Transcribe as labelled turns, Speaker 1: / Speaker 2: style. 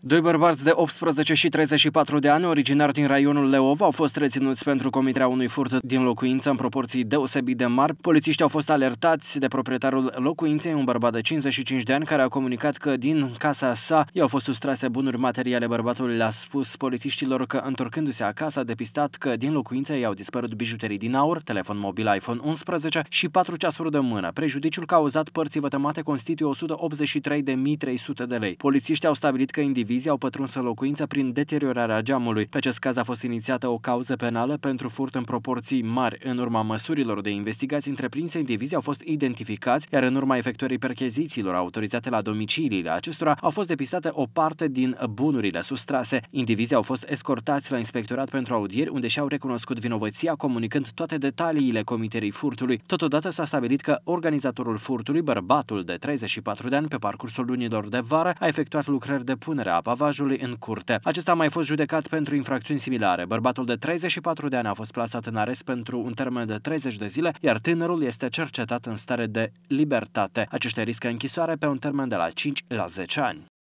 Speaker 1: Doi bărbați de 18 și 34 de ani, originari din raionul Leova, au fost reținuți pentru comiterea unui furt din locuință în proporții deosebit de mari. Polițiștii au fost alertați de proprietarul locuinței, un bărbat de 55 de ani, care a comunicat că din casa sa i-au fost sustrase bunuri materiale. Bărbatul le-a spus polițiștilor că, întorcându-se acasă, a depistat că din locuință i-au dispărut bijuterii din aur, telefon mobil iPhone 11 și 4 ceasuri de mână. Prejudiciul cauzat părții vătămate constituie 183.300 de lei. Polițiștii au stabilit că individul indivizii au pătruns în locuință prin deteriorarea geamului. Pe acest caz a fost inițiată o cauză penală pentru furt în proporții mari. În urma măsurilor de investigații întreprinse, indivizii au fost identificați, iar în urma efectuării perchezițiilor autorizate la domiciliile acestora, au fost depistate o parte din bunurile sustrase. Indivizii au fost escortați la inspectorat pentru audieri, unde și-au recunoscut vinovăția, comunicând toate detaliile comiterii furtului. Totodată s-a stabilit că organizatorul furtului, bărbatul de 34 de ani, pe parcursul lunilor de vară, a efectuat lucrări de punere a a pavajului în curte. Acesta a mai fost judecat pentru infracțiuni similare. Bărbatul de 34 de ani a fost plasat în arest pentru un termen de 30 de zile, iar tânărul este cercetat în stare de libertate. Aceștia riscă închisoare pe un termen de la 5 la 10 ani.